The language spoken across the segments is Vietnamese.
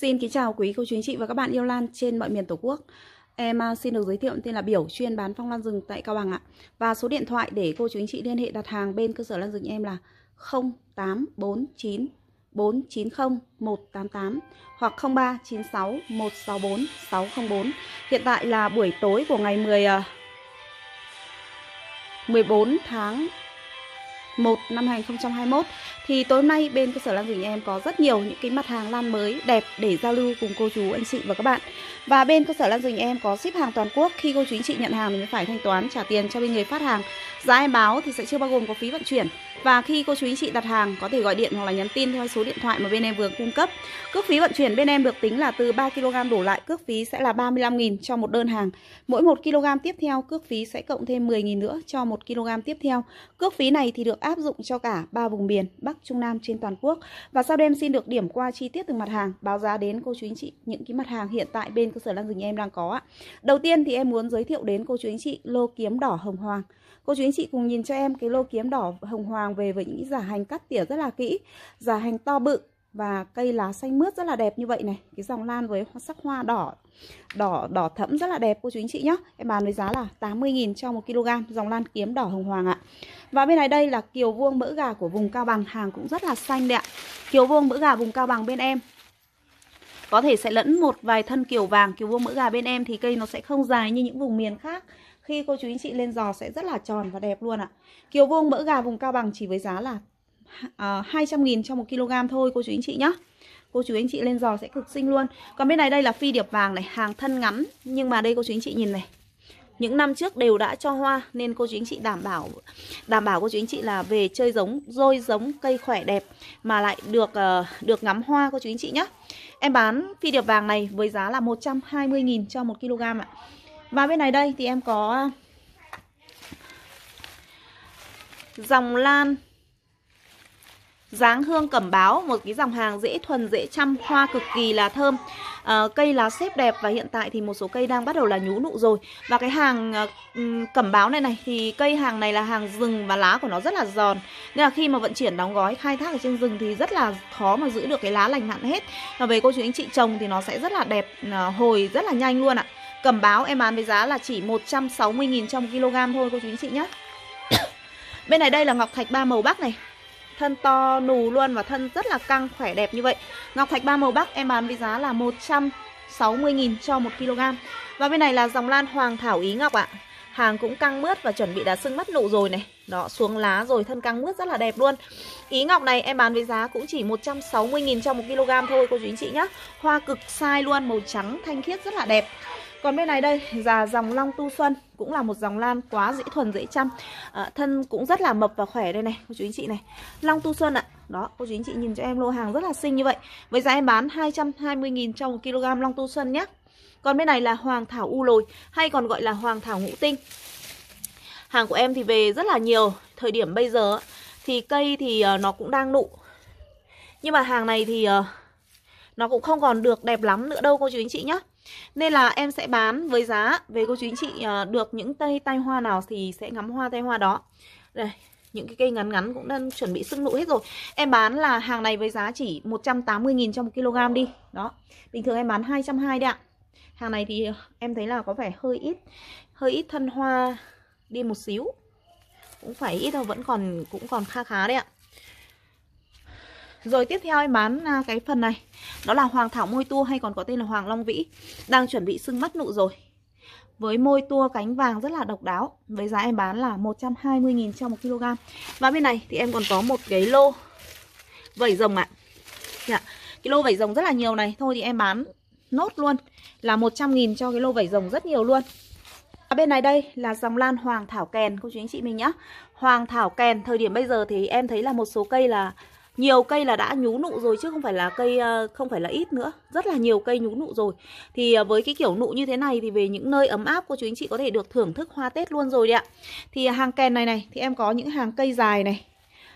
Xin kính chào quý cô chú anh chị và các bạn yêu lan trên mọi miền Tổ quốc. Em à, xin được giới thiệu tên là Biểu chuyên bán phong lan rừng tại Cao Bằng ạ. Và số điện thoại để cô chú anh chị liên hệ đặt hàng bên cơ sở lan rừng em là 0849 490 188 hoặc 0396 164 604. Hiện tại là buổi tối của ngày 10 14 à, tháng 1 năm 2021 thì tối nay bên cơ sở Lan Dĩ em có rất nhiều những cái mặt hàng lan mới đẹp để giao lưu cùng cô chú anh chị và các bạn. Và bên cơ sở Lan Dĩ em có ship hàng toàn quốc, khi cô chú anh chị nhận hàng thì mới phải thanh toán trả tiền cho bên người phát hàng. Giá em báo thì sẽ chưa bao gồm có phí vận chuyển. Và khi cô chú ý chị đặt hàng có thể gọi điện hoặc là nhắn tin theo số điện thoại mà bên em vừa cung cấp. Cước phí vận chuyển bên em được tính là từ 3 kg đổ lại cước phí sẽ là 35.000 cho một đơn hàng. Mỗi 1 kg tiếp theo cước phí sẽ cộng thêm 10.000 nữa cho 1 kg tiếp theo. Cước phí này thì được áp dụng cho cả ba vùng miền Bắc, Trung Nam trên toàn quốc. Và sau đây em xin được điểm qua chi tiết từng mặt hàng, báo giá đến cô chú anh chị những cái mặt hàng hiện tại bên cơ sở Lan Dừng em đang có ạ. Đầu tiên thì em muốn giới thiệu đến cô chú anh chị lô kiếm đỏ hồng hoàng. Cô chú anh chị cùng nhìn cho em cái lô kiếm đỏ hồng hoàng Hoàng về với những giả hành cắt tỉa rất là kỹ Giả hành to bự và cây lá xanh mướt rất là đẹp như vậy này Cái dòng lan với sắc hoa đỏ Đỏ đỏ thẫm rất là đẹp cô chú anh chị nhé Em bán với giá là 80.000 cho 1 kg Dòng lan kiếm đỏ hồng hoàng ạ Và bên này đây là kiều vuông mỡ gà của vùng Cao Bằng Hàng cũng rất là xanh đấy ạ Kiều vuông mỡ gà vùng Cao Bằng bên em có thể sẽ lẫn một vài thân kiểu vàng kiểu vuông mỡ gà bên em thì cây nó sẽ không dài như những vùng miền khác khi cô chú anh chị lên giò sẽ rất là tròn và đẹp luôn ạ Kiều vuông mỡ gà vùng cao bằng chỉ với giá là uh, à, 200 nghìn cho 1 kg thôi cô chú anh chị nhá Cô chú anh chị lên giò sẽ cực xinh luôn Còn bên này đây là phi điệp vàng này Hàng thân ngắn Nhưng mà đây cô chú anh chị nhìn này những năm trước đều đã cho hoa nên cô chú anh chị đảm bảo đảm bảo cô chú anh chị là về chơi giống rôi giống cây khỏe đẹp mà lại được uh, được ngắm hoa cô chú anh chị nhé em bán phi điệp vàng này với giá là 120.000 cho 1 kg ạ và bên này đây thì em có à, dòng lan dáng hương cẩm báo một cái dòng hàng dễ thuần dễ chăm hoa cực kỳ là thơm à, cây lá xếp đẹp và hiện tại thì một số cây đang bắt đầu là nhú nụ rồi và cái hàng uh, cẩm báo này này thì cây hàng này là hàng rừng và lá của nó rất là giòn nên là khi mà vận chuyển đóng gói khai thác ở trên rừng thì rất là khó mà giữ được cái lá lành hạn hết và về cô chú anh chị trồng thì nó sẽ rất là đẹp uh, hồi rất là nhanh luôn ạ Cẩm báo em bán với giá là chỉ 160.000 trong kg thôi cô chú anh chị nhé Bên này đây là ngọc thạch ba màu bắc này Thân to nù luôn và thân rất là căng khỏe đẹp như vậy Ngọc thạch ba màu bắc em bán với giá là 160.000 cho 1 kg Và bên này là dòng lan hoàng thảo ý ngọc ạ Hàng cũng căng mướt và chuẩn bị đã sưng mắt nụ rồi này Đó xuống lá rồi thân căng mướt rất là đẹp luôn Ý ngọc này em bán với giá cũng chỉ 160.000 cho 1 kg thôi cô chú anh chị nhé Hoa cực sai luôn màu trắng thanh khiết rất là đẹp còn bên này đây là dòng long tu xuân Cũng là một dòng lan quá dễ thuần dễ chăm à, Thân cũng rất là mập và khỏe đây này Cô chú anh chị này Long tu xuân ạ à. Đó cô chú anh chị nhìn cho em lô hàng rất là xinh như vậy Với giá em bán 220.000 trong 1 kg long tu xuân nhé Còn bên này là hoàng thảo u lồi Hay còn gọi là hoàng thảo ngũ tinh Hàng của em thì về rất là nhiều Thời điểm bây giờ thì cây thì ờ, nó cũng đang nụ Nhưng mà hàng này thì ờ, nó cũng không còn được đẹp lắm nữa đâu cô chú anh chị nhé nên là em sẽ bán với giá về cô chú anh chị ờ, được những tay tay hoa nào Thì sẽ ngắm hoa tay hoa đó Đây những cái cây ngắn ngắn cũng đang chuẩn bị sưng nụ hết rồi Em bán là hàng này với giá chỉ 180.000 trong 1 kg đi Đó, bình thường em bán 220 đấy ạ Hàng này thì ờ, em thấy là có vẻ hơi ít Hơi ít thân hoa đi một xíu Cũng phải ít đâu, vẫn còn cũng còn kha khá đấy ạ rồi tiếp theo em bán à, cái phần này Đó là hoàng thảo môi tua hay còn có tên là hoàng long vĩ Đang chuẩn bị sưng mắt nụ rồi với môi tua cánh vàng rất là độc đáo với giá em bán là 120.000 cho 1 kg. Và bên này thì em còn có một cái lô vẩy rồng ạ. À. Cái lô vẩy rồng rất là nhiều này, thôi thì em bán nốt luôn là 100.000 cho cái lô vẩy rồng rất nhiều luôn. Và bên này đây là dòng lan hoàng thảo kèn cô chú anh chị mình nhá. Hoàng thảo kèn thời điểm bây giờ thì em thấy là một số cây là nhiều cây là đã nhú nụ rồi chứ không phải là cây ờ, không phải là ít nữa rất là nhiều cây nhú nụ rồi thì ờ, với cái kiểu nụ như thế này thì về những nơi ấm áp cô chú anh chị có thể được thưởng thức hoa tết luôn rồi đấy ạ thì à, hàng kèn này này thì em có những hàng cây dài này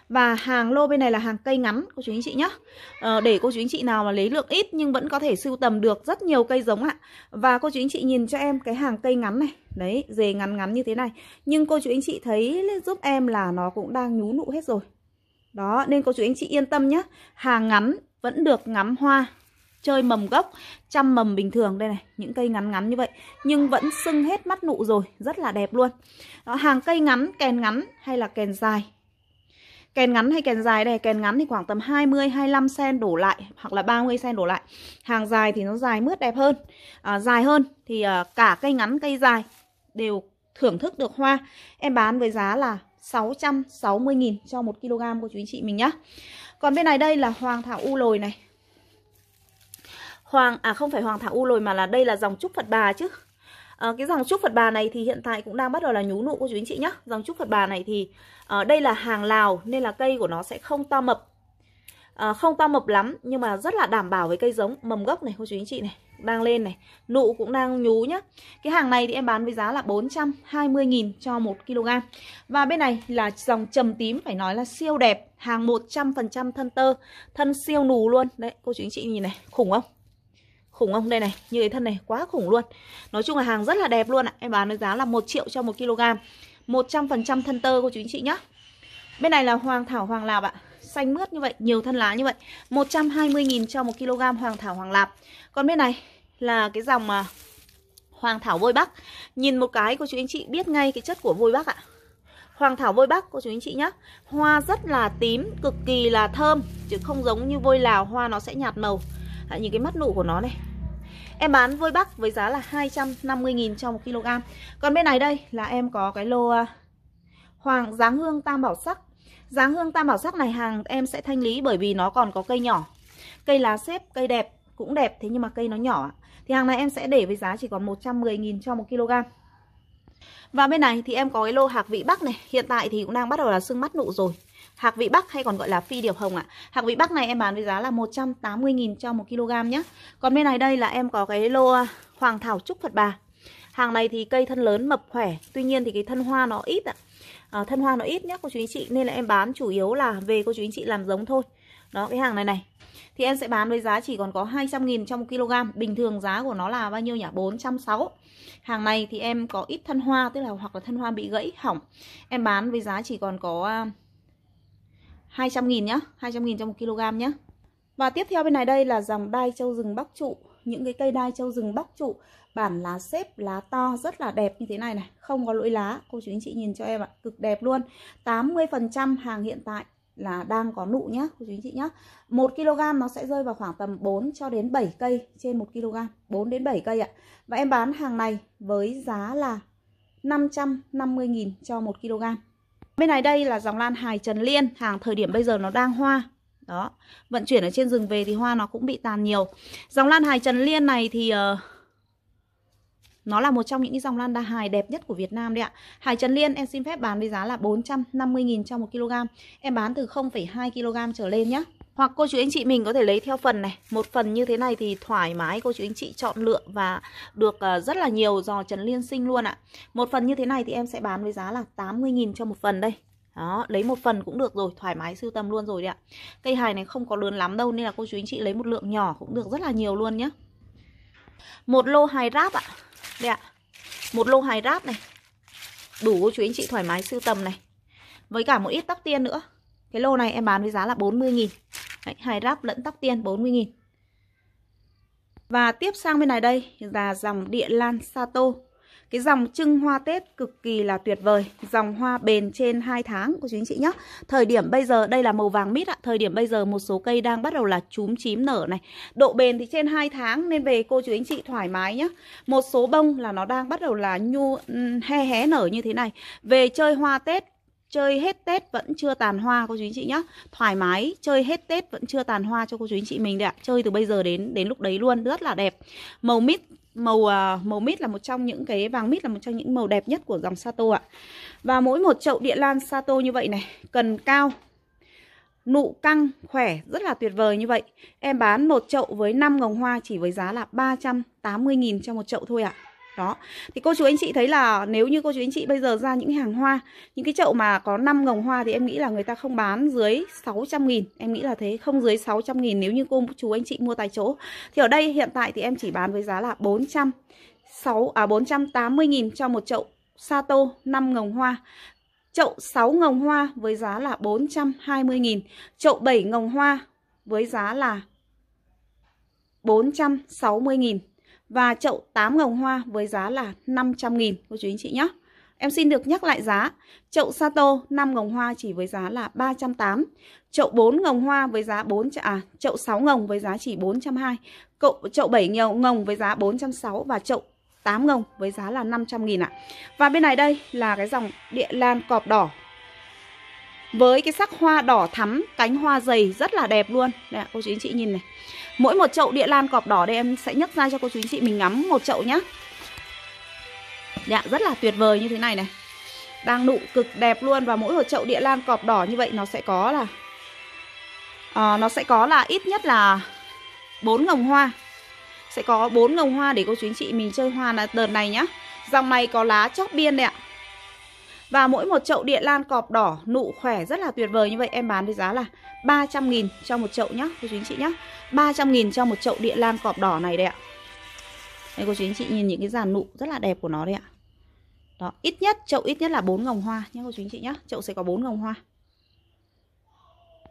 và hàng lô bên này là hàng cây ngắn cô chú anh chị nhé à, ờ, Để cô chú anh chị nào mà lấy lượng ít nhưng vẫn có thể sưu tầm được rất nhiều cây giống ạ Và cô chú anh chị nhìn cho em cái hàng cây ngắn này Đấy, dề ngắn ngắn như thế này Nhưng cô chú anh chị thấy giúp em là nó cũng đang nhú nụ hết rồi đó, nên cô chú anh chị yên tâm nhé Hàng ngắn vẫn được ngắm hoa Chơi mầm gốc, chăm mầm bình thường Đây này, những cây ngắn ngắn như vậy Nhưng vẫn sưng hết mắt nụ rồi Rất là đẹp luôn Đó, Hàng cây ngắn, kèn ngắn hay là kèn dài Kèn ngắn hay kèn dài đây Kèn ngắn thì khoảng tầm 20-25 cm đổ lại Hoặc là 30 cm đổ lại Hàng dài thì nó dài mướt đẹp hơn à, Dài hơn thì à, cả cây ngắn cây dài Đều thưởng thức được hoa Em bán với giá là 660.000 cho 1 kg của chú anh chị mình nhá. Còn bên này đây là hoàng thảo u lồi này. Hoàng à không phải hoàng thảo u lồi mà là đây là dòng trúc Phật bà chứ. À, cái dòng trúc Phật bà này thì hiện tại cũng đang bắt đầu là nhú nụ của chú anh chị nhá. Dòng trúc Phật bà này thì à, đây là hàng Lào nên là cây của nó sẽ không to mập. À, không to mập lắm nhưng mà rất là đảm bảo với cây giống mầm gốc này cô chú anh chị này đang lên này Nụ cũng đang nhú nhá Cái hàng này thì em bán với giá là 420.000 cho 1kg Và bên này là dòng trầm tím phải nói là siêu đẹp Hàng 100% thân tơ Thân siêu nù luôn Đấy cô chú anh chị nhìn này khủng không Khủng không đây này như cái thân này quá khủng luôn Nói chung là hàng rất là đẹp luôn ạ Em bán với giá là 1 triệu cho 1kg 100% thân tơ cô chú anh chị nhá Bên này là hoàng thảo hoàng lạp ạ xanh mướt như vậy, nhiều thân lá như vậy 120.000 cho 1 kg hoàng thảo hoàng lạp Còn bên này là cái dòng mà hoàng thảo vôi bắc Nhìn một cái cô chú anh chị biết ngay cái chất của vôi bắc ạ Hoàng thảo vôi bắc cô chú anh chị nhé Hoa rất là tím, cực kỳ là thơm Chứ không giống như vôi lào, hoa nó sẽ nhạt màu à, Nhìn cái mắt nụ của nó này Em bán vôi bắc với giá là 250.000 cho 1 kg Còn bên này đây là em có cái lô à, Hoàng giáng hương tam bảo sắc Giá hương tam bảo sắc này hàng em sẽ thanh lý bởi vì nó còn có cây nhỏ. Cây lá xếp, cây đẹp cũng đẹp thế nhưng mà cây nó nhỏ Thì hàng này em sẽ để với giá chỉ còn 110.000 cho 1 kg. Và bên này thì em có cái lô hạc vị Bắc này, hiện tại thì cũng đang bắt đầu là sưng mắt nụ rồi. Hạc vị Bắc hay còn gọi là phi điệp hồng ạ. Hạc vị Bắc này em bán với giá là 180.000 cho 1 kg nhé. Còn bên này đây là em có cái lô Hoàng Thảo Trúc Phật Bà. Hàng này thì cây thân lớn mập khỏe Tuy nhiên thì cái thân hoa nó ít ạ à, Thân hoa nó ít nhá cô chú anh chị Nên là em bán chủ yếu là về cô chú anh chị làm giống thôi Đó cái hàng này này Thì em sẽ bán với giá chỉ còn có 200.000 trong 1 kg Bình thường giá của nó là bao nhiêu nhỉ 460 Hàng này thì em có ít thân hoa Tức là hoặc là thân hoa bị gãy hỏng Em bán với giá chỉ còn có 200.000 à, nhá 200.000 trong 1 kg nhá và tiếp theo bên này đây là dòng đai châu rừng Bắc Trụ những cái cây đai châu rừng bắc trụ bản lá xếp lá to rất là đẹp như thế này này không có lỗi lá cô chú anh chị nhìn cho em ạ cực đẹp luôn 80% hàng hiện tại là đang có nụ nhá cô chú anh chị nhá 1 kg nó sẽ rơi vào khoảng tầm 4 cho đến 7 cây trên 1 kg 4 đến 7 cây ạ và em bán hàng này với giá là 550.000 cho 1 kg Bên này đây là dòng lan hài Trần Liên Hàng thời điểm bây giờ nó đang hoa đó, vận chuyển ở trên rừng về thì hoa nó cũng bị tàn nhiều. Dòng lan hài Trần Liên này thì uh, nó là một trong những dòng lan đa hài đẹp nhất của Việt Nam đấy ạ. Hài Trần Liên em xin phép bán với giá là 450.000 cho một kg. Em bán từ 0,2 kg trở lên nhé. Hoặc cô chú anh chị mình có thể lấy theo phần này Một phần như thế này thì thoải mái cô chú anh chị chọn lựa Và được ờ, rất là nhiều giò trần liên sinh luôn ạ Một phần như thế này thì em sẽ bán với giá là 80.000 cho một phần đây đó lấy một phần cũng được rồi thoải mái sưu tầm luôn rồi đấy ạ cây hài này không có lớn lắm đâu nên là cô chú anh chị lấy một lượng nhỏ cũng được rất là nhiều luôn nhé một lô hài ráp ạ đây ạ một lô hài ráp này đủ cô chú anh chị thoải mái sưu tầm này với cả một ít tóc tiên nữa cái lô này em bán với giá là 40.000 Hài ráp lẫn tóc tiên 40.000 Và tiếp sang bên này đây là dòng địa lan Sato cái dòng trưng hoa Tết cực kỳ là tuyệt vời Dòng hoa bền trên 2 tháng của chú anh chị nhé Thời điểm bây giờ, đây là màu vàng mít ạ Thời điểm bây giờ một số cây đang bắt đầu là chúm chím nở này Độ bền thì trên 2 tháng Nên về cô chú anh chị thoải mái nhé Một số bông là nó đang bắt đầu là nhu he hé nở như thế này Về chơi hoa Tết chơi hết Tết vẫn chưa tàn hoa cô chú anh chị nhá. Thoải mái chơi hết Tết vẫn chưa tàn hoa cho cô chú anh chị mình đấy ạ. Chơi từ bây giờ đến đến lúc đấy luôn rất là đẹp. Màu mít màu uh, màu mít là một trong những cái vàng mít là một trong những màu đẹp nhất của dòng Sato ạ. Và mỗi một chậu địa lan Sato như vậy này, cần cao nụ căng khỏe rất là tuyệt vời như vậy. Em bán một chậu với 5 ngồng hoa chỉ với giá là 380 000 cho một chậu thôi ạ. À đó thì cô chú anh chị thấy là nếu như cô chú anh chị bây giờ ra những hàng hoa những cái chậu mà có 5 ngồng hoa thì em nghĩ là người ta không bán dưới 600 nghìn em nghĩ là thế không dưới 600 nghìn nếu như cô chú anh chị mua tại chỗ thì ở đây hiện tại thì em chỉ bán với giá là 400 6 à 480 nghìn cho một chậu Sato 5 ngồng hoa Chậu 6 ngồng hoa với giá là 420.000 Chậu 7 ngồng hoa với giá là 460.000 và chậu 8 ngồng hoa với giá là 500 nghìn cô chú anh chị nhé. Em xin được nhắc lại giá, chậu Sato 5 ngồng hoa chỉ với giá là 380, chậu 4 ngồng hoa với giá 4 à, chậu 6 ngồng với giá chỉ 420, cậu chậu 7 nhiều ngồng với giá 460 và chậu 8 ngồng với giá là 500 000 ạ. Và bên này đây là cái dòng địa lan cọp đỏ với cái sắc hoa đỏ thắm cánh hoa dày rất là đẹp luôn đây cô chú anh chị nhìn này mỗi một chậu địa lan cọp đỏ đây em sẽ nhấc ra cho cô chú anh chị mình ngắm một chậu nhá dạ rất là tuyệt vời như thế này này đang nụ cực đẹp luôn và mỗi một chậu địa lan cọp đỏ như vậy nó sẽ có là à, nó sẽ có là ít nhất là bốn ngồng hoa sẽ có bốn ngồng hoa để cô chú anh chị mình chơi hoa là đợt này nhá dòng này có lá chóp biên đấy ạ và mỗi một chậu địa lan cọp đỏ nụ khỏe rất là tuyệt vời như vậy em bán với giá là 300 000 cho một chậu nhá cô chú anh chị nhá. 300 000 cho một chậu địa lan cọp đỏ này đây ạ. Đây cô chú anh chị nhìn những cái dàn nụ rất là đẹp của nó đây ạ. Đó, ít nhất chậu ít nhất là 4 ngồng hoa nhá cô chú anh chị nhá. Chậu sẽ có 4 ngồng hoa.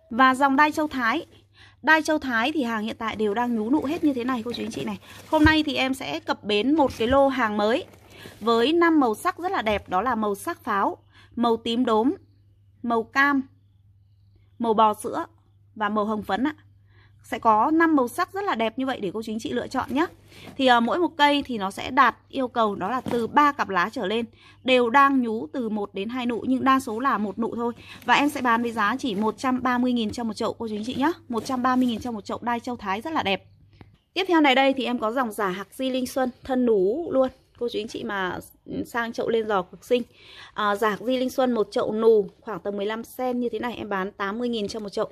Và dòng đai châu Thái Đai châu Thái thì hàng hiện tại đều đang nhú nụ hết như thế này cô chú anh chị này Hôm nay thì em sẽ cập bến một cái lô hàng mới với năm màu sắc rất là đẹp đó là màu sắc pháo, màu tím đốm, màu cam, màu bò sữa và màu hồng phấn ạ. Sẽ có năm màu sắc rất là đẹp như vậy để cô chú anh chị lựa chọn nhé. Thì à, mỗi một cây thì nó sẽ đạt yêu cầu đó là từ 3 cặp lá trở lên, đều đang nhú từ 1 đến 2 nụ nhưng đa số là một nụ thôi. Và em sẽ bán với giá chỉ 130 000 cho một chậu cô chú anh chị nhé. 130 000 cho một chậu đai châu Thái rất là đẹp. Tiếp theo này đây thì em có dòng giả hạc di linh xuân thân nú luôn cô chú anh chị mà ừ, sang chậu lên giò cực sinh à, Giạc Di Linh Xuân một chậu nù khoảng tầm 15 cm như thế này em bán 80.000 cho một chậu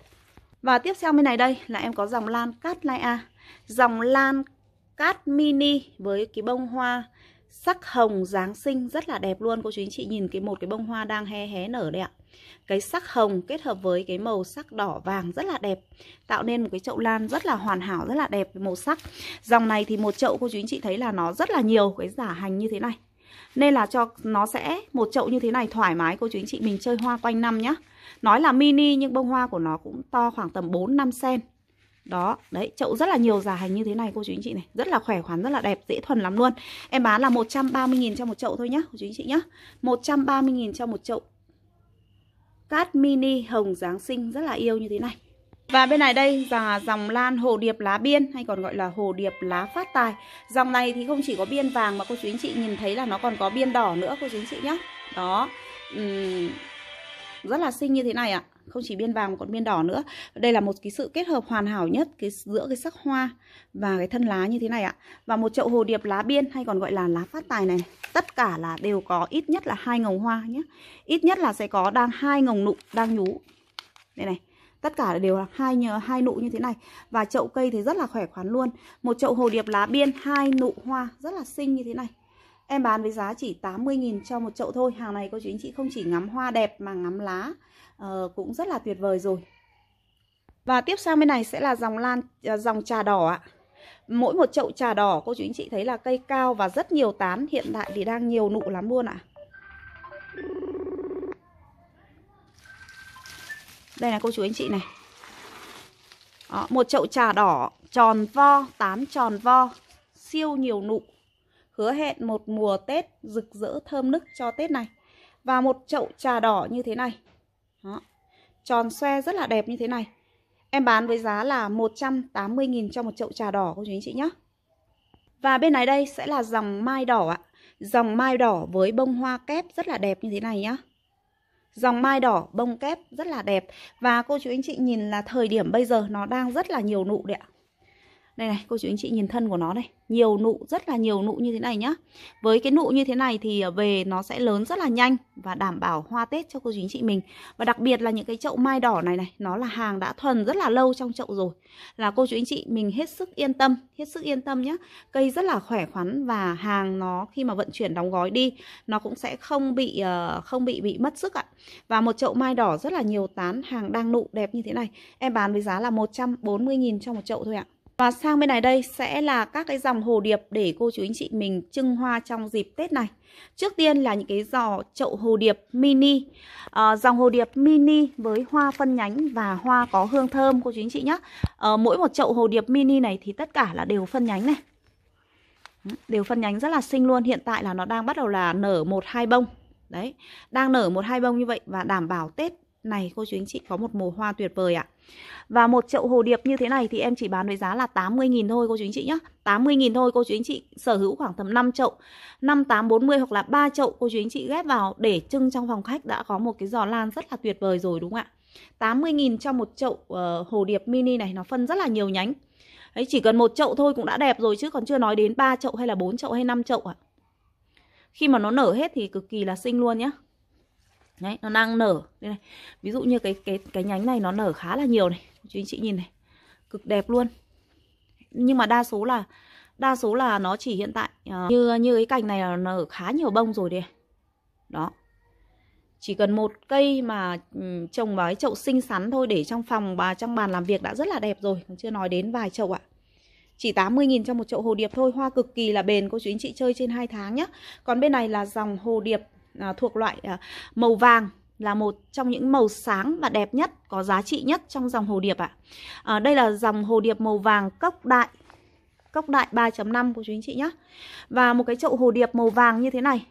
Và tiếp theo bên này đây là em có dòng lan cát lai a Dòng lan cát mini với cái bông hoa sắc hồng Giáng sinh rất là đẹp luôn cô chú anh chị nhìn cái một cái bông hoa đang hé hé nở đấy ạ cái sắc hồng kết hợp với cái màu sắc đỏ vàng rất là đẹp tạo nên một cái chậu lan rất là hoàn hảo rất là đẹp về màu sắc dòng này thì một chậu cô chú anh chị thấy là nó rất là nhiều cái giả hành như thế này nên là cho nó sẽ một chậu như thế này thoải mái cô chú anh chị mình chơi hoa quanh năm nhá nói là mini nhưng bông hoa của nó cũng to khoảng tầm 4 năm cm đó, đấy, chậu rất là nhiều giả hành như thế này cô chú anh chị này Rất là khỏe khoắn, rất là đẹp, dễ thuần lắm luôn Em bán là 130.000 cho một chậu thôi nhá, cô chú anh chị nhá 130.000 cho một chậu Cát mini hồng Giáng sinh rất là yêu như thế này và bên này đây là dòng lan hồ điệp lá biên hay còn gọi là hồ điệp lá phát tài. Dòng này thì không chỉ có biên vàng mà cô chú anh chị nhìn thấy là nó còn có biên đỏ nữa cô chú anh chị nhé. Đó, uhm, rất là xinh như thế này ạ. À không chỉ biên vàng mà còn biên đỏ nữa đây là một cái sự kết hợp hoàn hảo nhất cái giữa cái sắc hoa và cái thân lá như thế này ạ và một chậu hồ điệp lá biên hay còn gọi là lá phát tài này tất cả là đều có ít nhất là hai ngồng hoa nhé ít nhất là sẽ có đang hai ngồng nụ đang nhú đây này tất cả đều là hai nhờ hai nụ như thế này và chậu cây thì rất là khỏe khoắn luôn một chậu hồ điệp lá biên hai nụ hoa rất là xinh như thế này Em bán với giá chỉ 80.000 cho một chậu thôi Hàng này cô chú anh chị không chỉ ngắm hoa đẹp mà ngắm lá uh, cũng rất là tuyệt vời rồi và tiếp sang bên này sẽ là dòng lan à, dòng trà đỏ ạ mỗi một chậu trà đỏ cô chú anh chị thấy là cây cao và rất nhiều tán hiện tại thì đang nhiều nụ lắm luôn ạ đây là cô chú anh chị này Đó, một chậu trà đỏ tròn vo tán tròn vo siêu nhiều nụ hứa hẹn một mùa Tết rực rỡ thơm nức cho Tết này. Và một chậu trà đỏ như thế này đó. Tròn xoe rất là đẹp như thế này Em bán với giá là 180.000 cho một chậu trà đỏ cô chú anh chị nhé Và bên này đây sẽ là dòng mai đỏ ạ Dòng mai đỏ với bông hoa kép rất là đẹp như thế này nhá Dòng mai đỏ bông kép rất là đẹp Và cô chú anh chị nhìn là thời điểm bây giờ nó đang rất là nhiều nụ đấy ạ đây này cô chú anh chị nhìn thân của nó đây nhiều nụ rất là nhiều nụ như thế này nhá với cái nụ như thế này thì à, về nó sẽ lớn rất là nhanh và đảm bảo hoa tết cho cô chú anh chị mình và đặc biệt là những cái chậu mai đỏ này này nó là hàng đã thuần rất là lâu trong chậu rồi là cô chú anh chị mình hết sức yên tâm hết sức yên tâm nhá cây rất là khỏe khoắn và hàng nó khi mà vận chuyển đóng gói đi nó cũng sẽ không bị à, không bị bị mất sức ạ và một chậu mai đỏ rất là nhiều tán hàng đang nụ đẹp như thế này em bán với giá là 140.000 cho một chậu thôi ạ và sang bên này đây sẽ là các cái dòng hồ điệp để cô chú anh chị mình trưng hoa trong dịp Tết này. Trước tiên là những cái giỏ chậu hồ điệp mini. À, dòng hồ điệp mini với hoa phân nhánh và hoa có hương thơm cô chú anh chị nhé. À, ờ, mỗi một chậu hồ điệp mini này thì tất cả là đều phân nhánh này. Đều phân nhánh rất là xinh luôn. Hiện tại là nó đang bắt đầu là nở một hai bông. Đấy, đang nở một hai bông như vậy và đảm bảo Tết này cô chú anh chị có một mùa hoa tuyệt vời ạ Và một chậu hồ điệp như thế này thì em chỉ bán với giá là 80.000 thôi cô chú anh chị nhé 80.000 thôi cô chú anh chị sở hữu khoảng tầm 5 chậu 5, 8, 40 hoặc là 3 chậu cô chú anh chị ghép vào để trưng trong phòng khách đã có một cái giò lan rất là tuyệt vời rồi đúng không ạ 80.000 cho một chậu uh, hồ điệp mini này nó phân rất là nhiều nhánh Đấy, chỉ cần một chậu thôi cũng đã đẹp rồi chứ còn chưa nói đến 3 chậu hay là 4 chậu hay 5 chậu ạ Khi mà nó nở hết thì cực kỳ là xinh luôn nhé Đấy, nó đang nở đây này. Ví dụ như cái cái cái nhánh này nó nở khá là nhiều này. Chú anh chị nhìn này. Cực đẹp luôn. Nhưng mà đa số là đa số là nó chỉ hiện tại uh, như như cái cành này là nở khá nhiều bông rồi đi. Đó. Chỉ cần một cây mà ừ, trồng vào cái chậu xinh xắn thôi để trong phòng và trong bàn làm việc đã rất là đẹp rồi, chưa nói đến vài chậu ạ. À. Chỉ 80.000 cho một chậu hồ điệp thôi Hoa cực kỳ là bền Cô chú anh chị chơi trên 2 tháng nhé Còn bên này là dòng hồ điệp à, thuộc loại à, màu vàng là một trong những màu sáng và đẹp nhất, có giá trị nhất trong dòng hồ điệp ạ. À. À, đây là dòng hồ điệp màu vàng cốc đại, cốc đại 3.5 của chú anh chị nhé. Và một cái chậu hồ điệp màu vàng như thế này.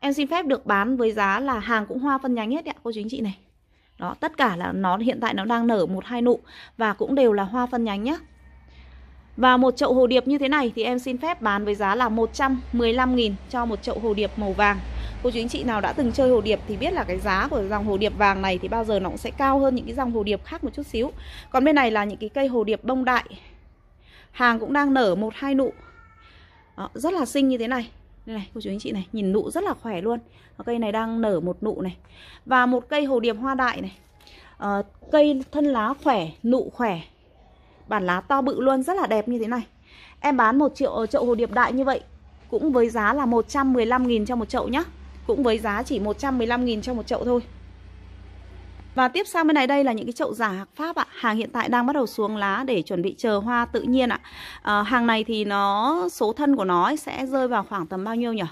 Em xin phép được bán với giá là hàng cũng hoa phân nhánh hết ạ, cô chú anh chị này. Đó, tất cả là nó hiện tại nó đang nở một hai nụ và cũng đều là hoa phân nhánh nhé. Và một chậu hồ điệp như thế này thì em xin phép bán với giá là 115.000 cho một chậu hồ điệp màu vàng cô chú anh chị nào đã từng chơi hồ điệp thì biết là cái giá của dòng hồ điệp vàng này thì bao giờ nó cũng sẽ cao hơn những cái dòng hồ điệp khác một chút xíu còn bên này là những cái cây hồ điệp bông đại hàng cũng đang nở một hai nụ Đó, rất là xinh như thế này đây này cô chú anh chị này nhìn nụ rất là khỏe luôn cây này đang nở một nụ này và một cây hồ điệp hoa đại này à, cây thân lá khỏe nụ khỏe bản lá to bự luôn rất là đẹp như thế này em bán một triệu ở ờ, chậu hồ điệp đại như vậy cũng với giá là 115.000 cho một chậu nhá cũng với giá chỉ 115.000 cho một chậu thôi và tiếp sang bên này đây là những cái chậu giả hạc Pháp ạ Hàng hiện tại đang bắt đầu xuống lá để chuẩn bị chờ hoa tự nhiên ạ à, Hàng này thì nó số thân của nó sẽ rơi vào khoảng tầm bao nhiêu nhỉ?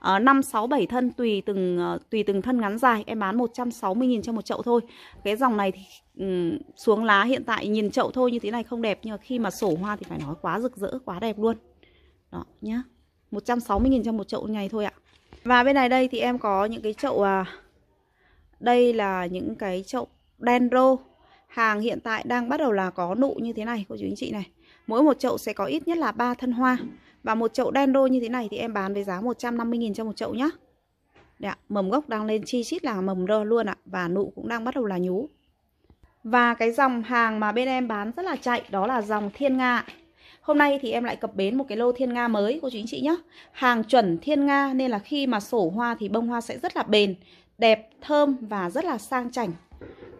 À, 5, 6, 7 thân tùy từng ờ, tùy từng thân ngắn dài Em bán 160.000 cho một chậu thôi Cái dòng này thì um, xuống lá hiện tại nhìn chậu thôi như thế này không đẹp Nhưng mà khi mà sổ hoa thì phải nói quá rực rỡ, quá đẹp luôn Đó nhá 160.000 cho một chậu này thôi ạ và bên này đây thì em có những cái chậu à, đây là những cái chậu Dendro. Hàng hiện tại đang bắt đầu là có nụ như thế này cô chú anh chị này. Mỗi một chậu sẽ có ít nhất là 3 thân hoa. Và một chậu Dendro như thế này thì em bán với giá 150.000 cho một chậu nhá. Đấy ạ, dạ, mầm gốc đang lên chi chít là mầm rơ luôn ạ. Và nụ cũng đang bắt đầu là nhú. Và cái dòng hàng mà bên em bán rất là chạy đó là dòng Thiên Nga. Hôm nay thì em lại cập bến một cái lô thiên nga mới của chú anh chị nhé Hàng chuẩn thiên nga nên là khi mà sổ hoa thì bông hoa sẽ rất là bền Đẹp, thơm và rất là sang chảnh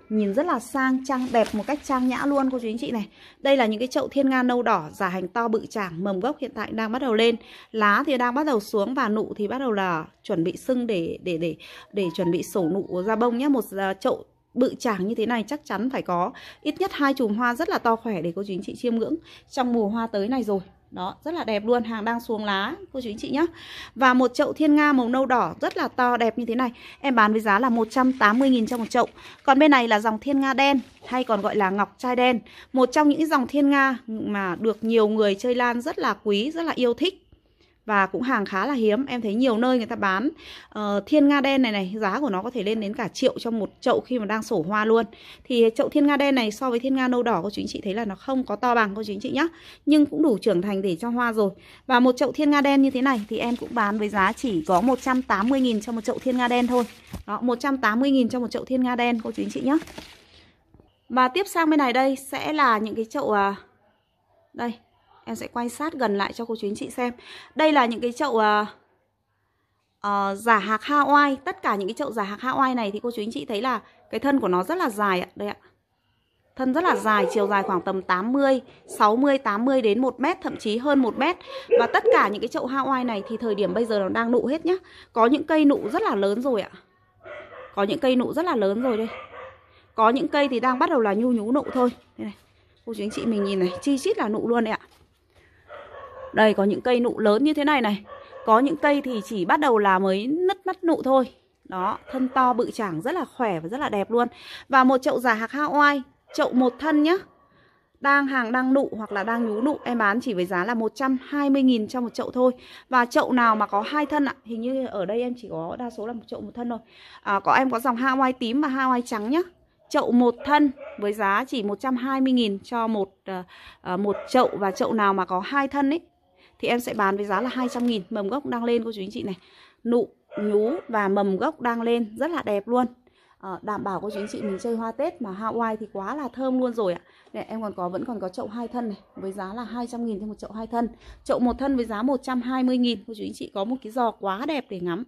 Nhìn rất là sang, trang đẹp một cách trang nhã luôn cô chú anh chị này Đây là những cái chậu thiên nga nâu đỏ, giả hành to bự tràng, mầm gốc hiện tại đang bắt đầu lên Lá thì đang bắt đầu xuống và nụ thì bắt đầu là chuẩn bị sưng để để để để chuẩn bị sổ nụ ra bông nhé Một à, chậu bự tràng như thế này chắc chắn phải có ít nhất hai chùm hoa rất là to khỏe để cô chú anh chị chiêm ngưỡng trong mùa hoa tới này rồi đó rất là đẹp luôn hàng đang xuống lá cô chú anh chị nhé và một chậu thiên nga màu nâu đỏ rất là to đẹp như thế này em bán với giá là 180.000 cho một chậu còn bên này là dòng thiên nga đen hay còn gọi là ngọc trai đen một trong những dòng thiên nga mà được nhiều người chơi lan rất là quý rất là yêu thích và cũng hàng khá là hiếm em thấy nhiều nơi người ta bán uh, thiên nga đen này này giá của nó có thể lên đến cả triệu trong một chậu khi mà đang sổ hoa luôn thì chậu thiên nga đen này so với thiên nga nâu đỏ cô chú anh chị thấy là nó không có to bằng cô chú anh chị nhá nhưng cũng đủ trưởng thành để cho hoa rồi và một chậu thiên nga đen như thế này thì em cũng bán với giá chỉ có 180.000 cho một chậu thiên nga đen thôi đó 180.000 cho một chậu thiên nga đen cô chú anh chị nhá và tiếp sang bên này đây sẽ là những cái chậu uh, đây Em sẽ quay sát gần lại cho cô chú anh chị xem Đây là những cái chậu uh, uh, giả hạc Hawaii Tất cả những cái chậu giả hạc Hawaii này thì cô chú anh chị thấy là cái thân của nó rất là dài ạ Đây ạ Thân rất là dài, chiều dài khoảng tầm 80, 60, 80 đến 1 mét, thậm chí hơn 1 mét Và tất cả những cái chậu Hawaii này thì thời điểm bây giờ nó đang nụ hết nhá Có những cây nụ rất là lớn rồi ạ Có những cây nụ rất là lớn rồi đây Có những cây thì đang bắt đầu là nhu nhú nụ thôi Đây này Cô chú anh chị mình nhìn này, chi chít là nụ luôn đấy ạ đây có những cây nụ lớn như thế này này Có những cây thì chỉ bắt đầu là mới nứt mắt nụ thôi Đó, thân to bự chảng rất là khỏe và rất là đẹp luôn Và một chậu giả hạc hao oai Chậu một thân nhá đang hàng đang nụ hoặc là đang nhú nụ em bán chỉ với giá là 120.000 cho một chậu thôi và chậu nào mà có hai thân ạ hình như ở đây em chỉ có đa số là một chậu một thân thôi à, có em có dòng oai tím và oai trắng nhá chậu một thân với giá chỉ 120.000 cho một à, à, một chậu và chậu nào mà có hai thân ấy thì em sẽ bán với giá là 200 nghìn mầm gốc đang lên cô chú anh chị này nụ nhú và mầm gốc đang lên rất là đẹp luôn à, đảm bảo cô chú anh chị mình chơi hoa Tết mà Hawaii thì quá là thơm luôn rồi ạ. Này, em còn có vẫn còn có chậu hai thân này với giá là 200 000 cho một chậu hai thân. Chậu một thân với giá 120 000 Cô chú anh chị có một cái giò quá đẹp để ngắm.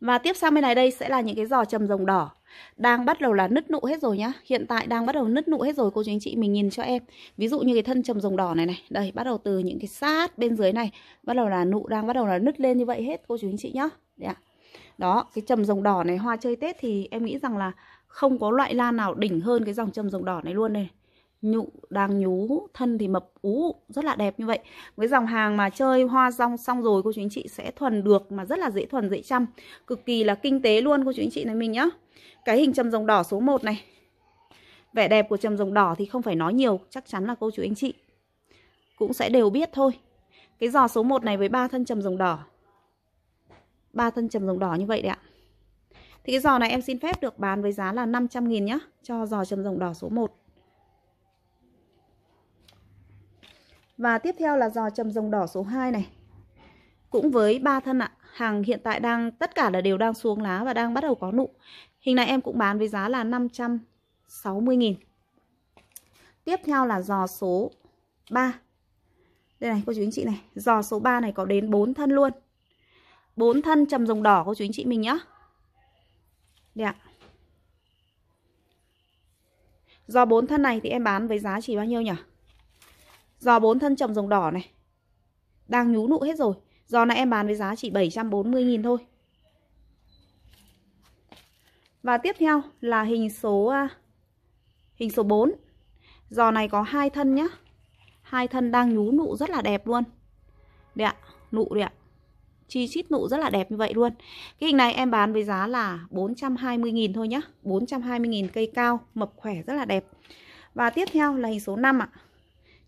Và tiếp sang bên này đây sẽ là những cái giò trầm rồng đỏ đang bắt đầu là nứt nụ hết rồi nhá hiện tại đang bắt đầu nứt nụ hết rồi cô chú anh chị mình nhìn cho em ví dụ như cái thân trầm rồng đỏ này này đây bắt đầu từ những cái sát bên dưới này bắt đầu là nụ đang bắt đầu là nứt lên như vậy hết cô chú anh chị nhá đấy ạ đó cái trầm rồng đỏ này hoa chơi tết thì em nghĩ rằng là không có loại lan nào đỉnh hơn cái dòng trầm rồng đỏ này luôn này nhụ đang nhú thân thì mập ú rất là đẹp như vậy với dòng hàng mà chơi hoa rong xong rồi cô chú anh chị sẽ thuần được mà rất là dễ thuần dễ chăm cực kỳ là kinh tế luôn cô chú anh chị này mình nhá cái hình trầm rồng đỏ số 1 này vẻ đẹp của trầm rồng đỏ thì không phải nói nhiều chắc chắn là cô chú anh chị cũng sẽ đều biết thôi cái giò số 1 này với ba thân trầm rồng đỏ ba thân trầm rồng đỏ như vậy đấy ạ thì cái giò này em xin phép được bán với giá là 500 nghìn nhá cho giò trầm rồng đỏ số 1 Và tiếp theo là giò trầm rồng đỏ số 2 này. Cũng với ba thân ạ, hàng hiện tại đang tất cả là đều đang xuống lá và đang bắt đầu có nụ. Hình này em cũng bán với giá là 560 000 Tiếp theo là giò số 3. Đây này cô chú anh chị này, giò số 3 này có đến 4 thân luôn. 4 thân trầm rồng đỏ cô chú anh chị mình nhá. Đây ạ. Giò 4 thân này thì em bán với giá chỉ bao nhiêu nhỉ? Giò bốn thân trồng rồng đỏ này. Đang nhú nụ hết rồi. Giò này em bán với giá chỉ 740.000 thôi. Và tiếp theo là hình số à, hình số 4. Giò này có hai thân nhá. Hai thân đang nhú nụ rất là đẹp luôn. Đấy ạ, nụ đấy ạ. Chi chít nụ rất là đẹp như vậy luôn. Cái hình này em bán với giá là 420.000 thôi nhá. 420.000 cây cao, mập khỏe rất là đẹp. Và tiếp theo là hình số 5 ạ.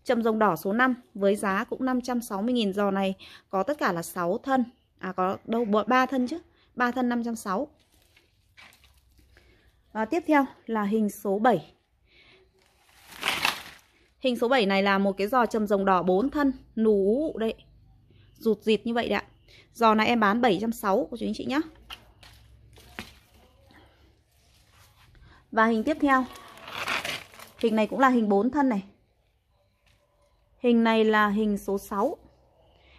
Châm rồng đỏ số 5 với giá cũng 560.000 giò này có tất cả là 6 thân. À có đâu 3 thân chứ. 3 thân 560. Và tiếp theo là hình số 7. Hình số 7 này là một cái giò chầm rồng đỏ 4 thân nú đấy Rụt dịt như vậy đấy ạ. Giò này em bán 760 của chú anh chị nhé. Và hình tiếp theo Hình này cũng là hình 4 thân này Hình này là hình số 6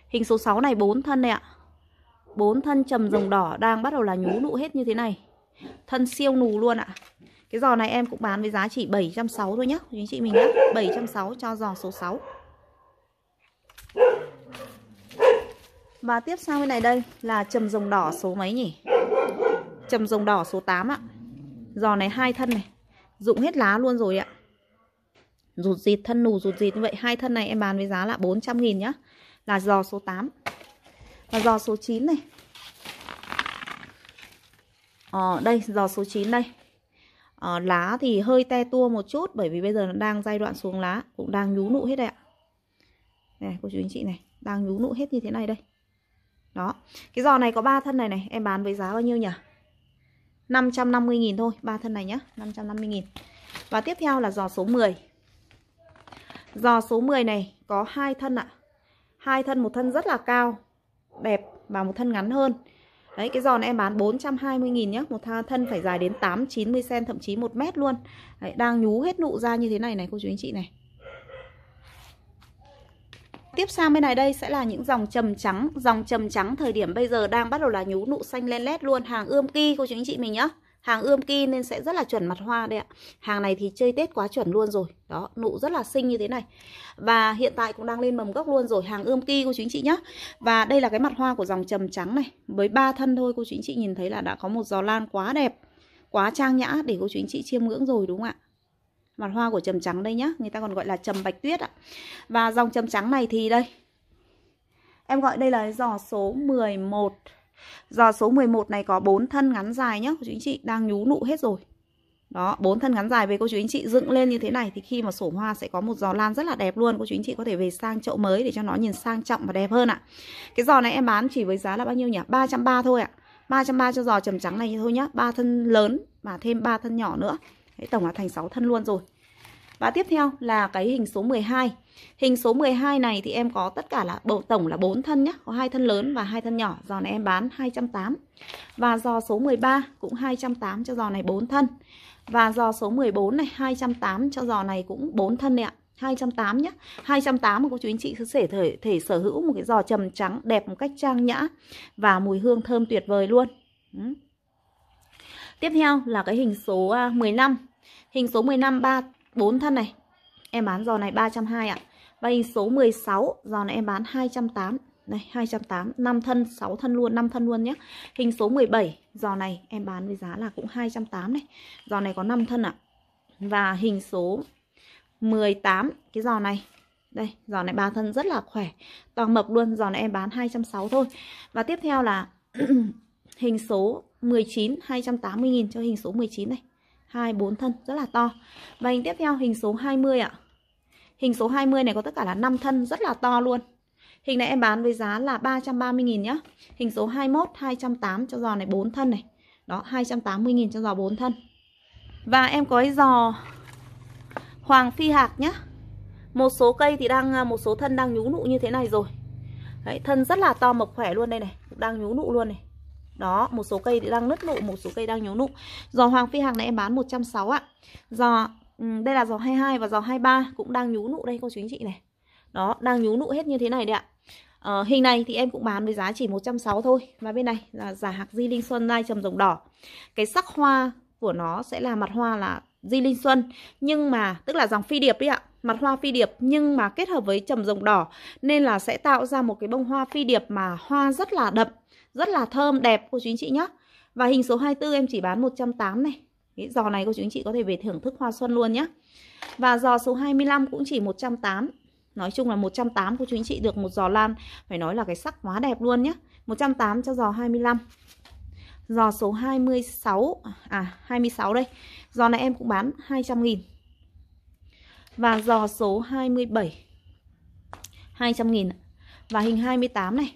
Hình số 6 này 4 thân này ạ 4 thân trầm rồng đỏ đang bắt đầu là nhú nụ hết như thế này Thân siêu nù luôn ạ Cái giò này em cũng bán với giá chỉ 760 thôi nhá Chính chị mình nhá 760 cho giò số 6 Và tiếp sang bên này đây là trầm rồng đỏ số mấy nhỉ Trầm rồng đỏ số 8 ạ Giò này hai thân này Dụng hết lá luôn rồi ạ rụt dịt thân nù rụt dịt như vậy hai thân này em bán với giá là 400 nghìn nhá là giò số 8 và giò số 9 này ờ, đây giò số 9 đây ờ, lá thì hơi te tua một chút bởi vì bây giờ nó đang giai đoạn xuống lá cũng đang nhú nụ hết đây ạ này cô chú anh chị này đang nhú nụ hết như thế này đây đó cái giò này có ba thân này này em bán với giá bao nhiêu nhỉ 550 nghìn thôi ba thân này nhá 550 nghìn và tiếp theo là giò số 10 Giò số 10 này có hai thân ạ. Hai thân một thân rất là cao, đẹp và một thân ngắn hơn. Đấy cái giò này em bán 420 000 nhé, một thân phải dài đến 8 90 cm thậm chí 1 mét luôn. Đấy, đang nhú hết nụ ra như thế này này cô chú anh chị này. Tiếp sang bên này đây sẽ là những dòng trầm trắng Dòng trầm trắng thời điểm bây giờ đang bắt đầu là nhú nụ xanh len lét luôn Hàng ươm kỳ cô chú anh chị mình nhé hàng ươm kia nên sẽ rất là chuẩn mặt hoa đây ạ hàng này thì chơi tết quá chuẩn luôn rồi đó nụ rất là xinh như thế này và hiện tại cũng đang lên mầm gốc luôn rồi hàng ươm kia cô chú anh chị nhé và đây là cái mặt hoa của dòng trầm trắng này với ba thân thôi cô chú anh chị nhìn thấy là đã có một giò lan quá đẹp quá trang nhã để cô chú anh chị chiêm ngưỡng rồi đúng không ạ mặt hoa của trầm trắng đây nhá người ta còn gọi là trầm bạch tuyết ạ và dòng trầm trắng này thì đây em gọi đây là giò số 11 Giờ số 11 này có 4 thân ngắn dài nhá Cô chú anh chị đang nhú nụ hết rồi Đó, 4 thân ngắn dài về cô chú anh chị dựng lên như thế này Thì khi mà sổ hoa sẽ có một giò lan rất là đẹp luôn Cô chú anh chị có thể về sang chậu mới để cho nó nhìn sang trọng và đẹp hơn ạ Cái giò này em bán chỉ với giá là bao nhiêu nhỉ? 330 thôi ạ à. 330 cho giò trầm trắng này thôi nhá ba thân lớn mà thêm ba thân nhỏ nữa Đấy, tổng là thành 6 thân luôn rồi và tiếp theo là cái hình số 12. Hình số 12 này thì em có tất cả là bộ tổng là 4 thân nhé, có hai thân lớn và hai thân nhỏ. Giò này em bán 208. Và giò số 13 cũng 208 cho giò này 4 thân. Và giò số 14 này 208 cho giò này cũng 4 thân này ạ. 208 nhé 208 mà cô chú anh chị sẽ thể, thể sở hữu một cái giò trầm trắng đẹp một cách trang nhã Và mùi hương thơm tuyệt vời luôn ừ. Tiếp theo là cái hình số 15 à, Hình số 15 3 4 thân này Em bán giò này 320 ạ Và hình số 16 Giò này em bán 208 Đây 208 5 thân 6 thân luôn 5 thân luôn nhé Hình số 17 Giò này em bán với giá là cũng 208 này Giò này có 5 thân ạ Và hình số 18 Cái giò này đây, giò này ba thân rất là khỏe Toàn mập luôn, giò này em bán 260 thôi Và tiếp theo là hình số 19 280 nghìn cho hình số 19 này 2, 4 thân rất là to Và hình tiếp theo hình số 20 ạ Hình số 20 này có tất cả là 5 thân rất là to luôn Hình này em bán với giá là 330.000 nhá Hình số 21, 208 cho giò này 4 thân này Đó, 280.000 cho giò 4 thân Và em có cái giò Hoàng Phi Hạc nhá Một số cây thì đang, một số thân đang nhú nụ như thế này rồi Đấy, thân rất là to mộc khỏe luôn đây này Đang nhú nụ luôn này đó, một số cây đang nứt nụ, một số cây đang nhú nụ. Giò Hoàng Phi hàng này em bán 160 ạ. Giò ừ, đây là giò 22 và giò 23 cũng đang nhú nụ đây cô chú anh chị này. Đó, đang nhú nụ hết như thế này đấy ạ. À, hình này thì em cũng bán với giá chỉ 160 thôi Và bên này là giả hạc di linh xuân lai trầm rồng đỏ Cái sắc hoa của nó sẽ là mặt hoa là di linh xuân Nhưng mà tức là dòng phi điệp đấy ạ Mặt hoa phi điệp nhưng mà kết hợp với trầm rồng đỏ Nên là sẽ tạo ra một cái bông hoa phi điệp mà hoa rất là đậm rất là thơm, đẹp cô chú anh chị nhé. Và hình số 24 em chỉ bán 180 này. Cái giò này cô chú anh chị có thể về thưởng thức hoa xuân luôn nhé. Và giò số 25 cũng chỉ 180. Nói chung là 180 cô chú anh chị được một giò lan Phải nói là cái sắc quá đẹp luôn nhé 180 cho giò 25 Giò số 26 À 26 đây Giò này em cũng bán 200 nghìn Và giò số 27 200 nghìn Và hình 28 này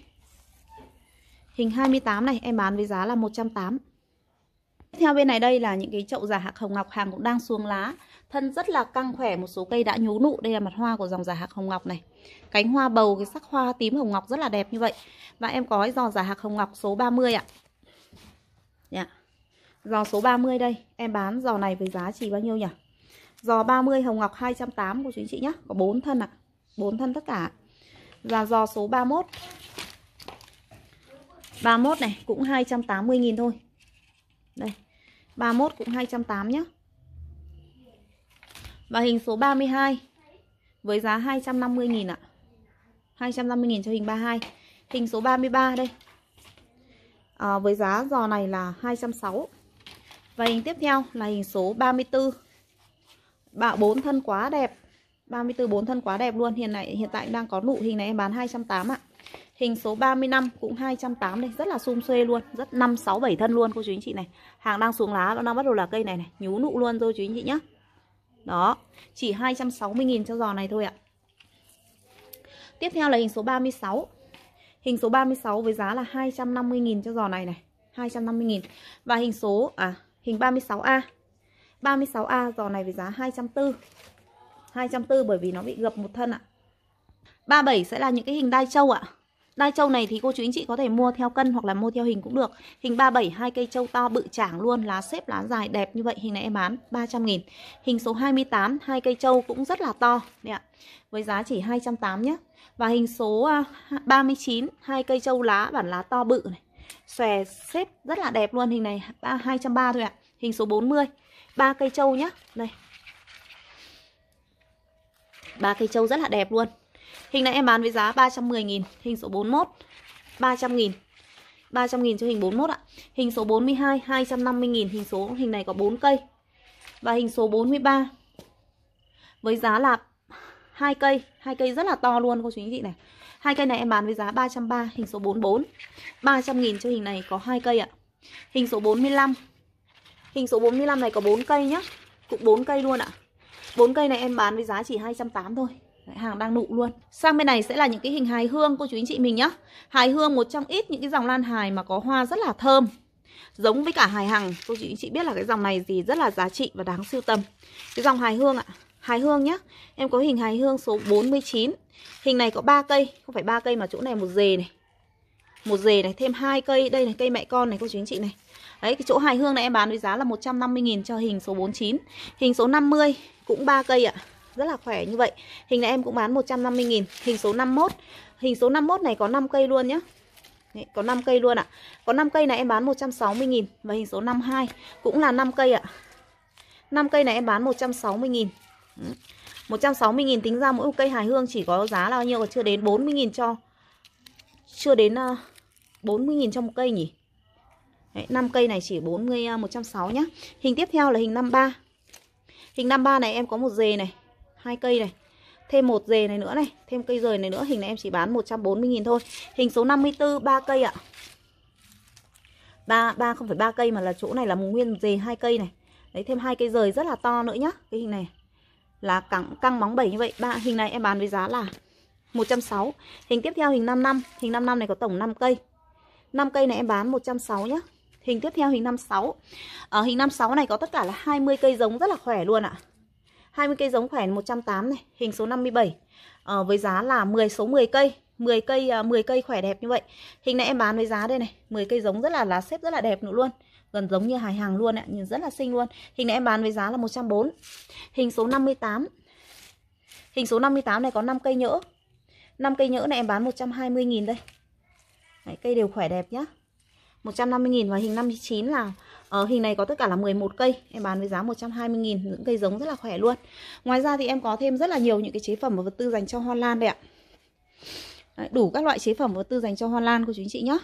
Hình 28 này em bán với giá là 180 Tiếp theo bên này đây là những cái chậu giả hạc hồng ngọc hàng cũng đang xuống lá Thân rất là căng khỏe một số cây đã nhú nụ Đây là mặt hoa của dòng giả hạc hồng ngọc này Cánh hoa bầu cái sắc hoa tím hồng ngọc rất là đẹp như vậy Và em có giò giả hạc hồng ngọc số 30 ạ yeah. Dạ. Giò số 30 đây Em bán giò này với giá chỉ bao nhiêu nhỉ Giò 30 hồng ngọc 280 của chú chị nhé Có 4 thân ạ à. 4 thân tất cả Và giò số 31 31 này cũng 280.000 thôi Đây 31 cũng 280 nhá Và hình số 32 Với giá 250.000 ạ 250.000 cho hình 32 Hình số 33 đây à, Với giá giò này là 260 Và hình tiếp theo là hình số 34 Bạo 4 thân quá đẹp 34 4 thân quá đẹp luôn Hiện này hiện tại đang có nụ hình này em bán 280 ạ Hình số 35 cũng 208 đây rất là xum xuê luôn, rất 5 6 7 thân luôn cô chú anh chị này. Hàng đang xuống lá, đang bắt đầu là cây này này, nhú nụ luôn rồi chú anh chị nhá. Đó, chỉ 260 000 cho giò này thôi ạ. Tiếp theo là hình số 36. Hình số 36 với giá là 250 000 cho giò này này, 250 000 Và hình số à, hình 36A. 36A giò này với giá 240. 240 bởi vì nó bị gập một thân ạ. 37 sẽ là những cái hình đai châu ạ. Đai trâu này thì cô chú anh chị có thể mua theo cân hoặc là mua theo hình cũng được. Hình 37 hai cây trâu to bự chảng luôn, lá xếp lá dài đẹp như vậy hình này em bán 300 000 Hình số 28 hai cây trâu cũng rất là to đấy ạ. Với giá chỉ 280 nhé. Và hình số 39 à, hai cây trâu lá bản lá to bự này. Xòe xếp rất là đẹp luôn, hình này 230 thôi ạ. Hình số 40 ba cây trâu nhá. Đây. ba cây trâu rất là đẹp luôn. Hình này em bán với giá 310.000 Hình số 41 300.000 300.000 cho hình 41 ạ Hình số 42 250.000 Hình số hình này có 4 cây Và hình số 43 Với giá là hai cây hai cây rất là to luôn cô chú anh chị này hai cây này em bán với giá 330 hình số 44 300 nghìn cho hình này có hai cây ạ hình số 45 hình số 45 này có 4 cây nhá cũng 4 cây luôn ạ 4 cây này em bán với giá chỉ 280 thôi hàng đang nụ luôn sang bên này sẽ là những cái hình hài hương cô chú anh chị mình nhá hài hương một trong ít những cái dòng lan hài mà có hoa rất là thơm giống với cả hài hằng cô chú anh chị biết là cái dòng này gì rất là giá trị và đáng siêu tầm cái dòng hài hương ạ hài hương nhá em có hình hài hương số 49 hình này có 3 cây không phải 3 cây mà chỗ này một dề này một dề này thêm hai cây đây này cây mẹ con này cô chú anh chị này đấy cái chỗ hài hương này em bán với giá là 150.000 cho hình số 49 hình số 50 cũng 3 cây ạ rất là khỏe như vậy Hình này em cũng bán 150.000 Hình số 51 Hình số 51 này có 5 cây luôn nhá có 5 cây luôn ạ à. Có 5 cây này em bán 160.000 Và hình số 52 cũng là 5 cây ạ à. 5 cây này em bán 160.000 160.000 tính ra mỗi cây hài hương chỉ có giá là bao nhiêu Chưa đến 40.000 cho Chưa đến uh, ờ, 40.000 cho một cây nhỉ Đấy, 5 cây này chỉ 40 160 ờ, nhá Hình tiếp theo là hình 53 Hình 53 này em có một dề này hai cây này thêm một dề này nữa này thêm cây rời này nữa hình này em chỉ bán 140.000 thôi hình số 54 ba cây ạ ba ba không phải ba cây mà là chỗ này là nguyên dề hai cây này đấy thêm hai cây rời rất là to nữa nhá cái hình này là căng căng bóng bẩy như vậy ba hình này em bán với giá là 160 hình tiếp theo hình 55 hình 55 này có tổng 5 cây 5 cây này em bán 160 nhá hình tiếp theo hình 56 ở ờ, hình 56 này có tất cả là 20 cây giống rất là khỏe luôn ạ 20 cây giống khỏe 180 này, hình số 57. À, ờ, với giá là 10 số 10 cây, 10 cây 10 à, cây khỏe đẹp như vậy. Hình này em bán với giá đây này, 10 cây giống rất là lá xếp rất là đẹp nữa luôn. Gần giống như hải hàng luôn ạ, nhìn rất là xinh luôn. Hình này em bán với giá là 140. Hình số 58. Hình số 58 này có 5 cây nhỡ. 5 cây nhỡ này em bán 120 000 đây. Đấy, cây đều khỏe đẹp nhá. 150 000 và hình 59 là Ờ, hình này có tất cả là 11 cây Em bán với giá 120.000 Những cây giống rất là khỏe luôn Ngoài ra thì em có thêm rất là nhiều những cái chế phẩm và vật tư dành cho hoa lan đây ạ Đấy, Đủ các loại chế phẩm và vật tư dành cho hoa lan của chú chị nhé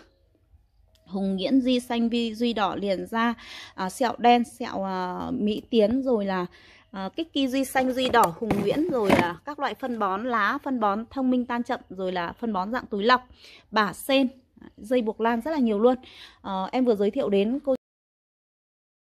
hùng nghiễn di xanh vi duy đỏ liền da à, sẹo đen sẹo à, mỹ tiến rồi là à, kích kỳ duy xanh duy đỏ hùng nguyễn rồi là các loại phân bón lá phân bón thông minh tan chậm rồi là phân bón dạng túi lọc bả sen dây buộc lan rất là nhiều luôn à, em vừa giới thiệu đến cô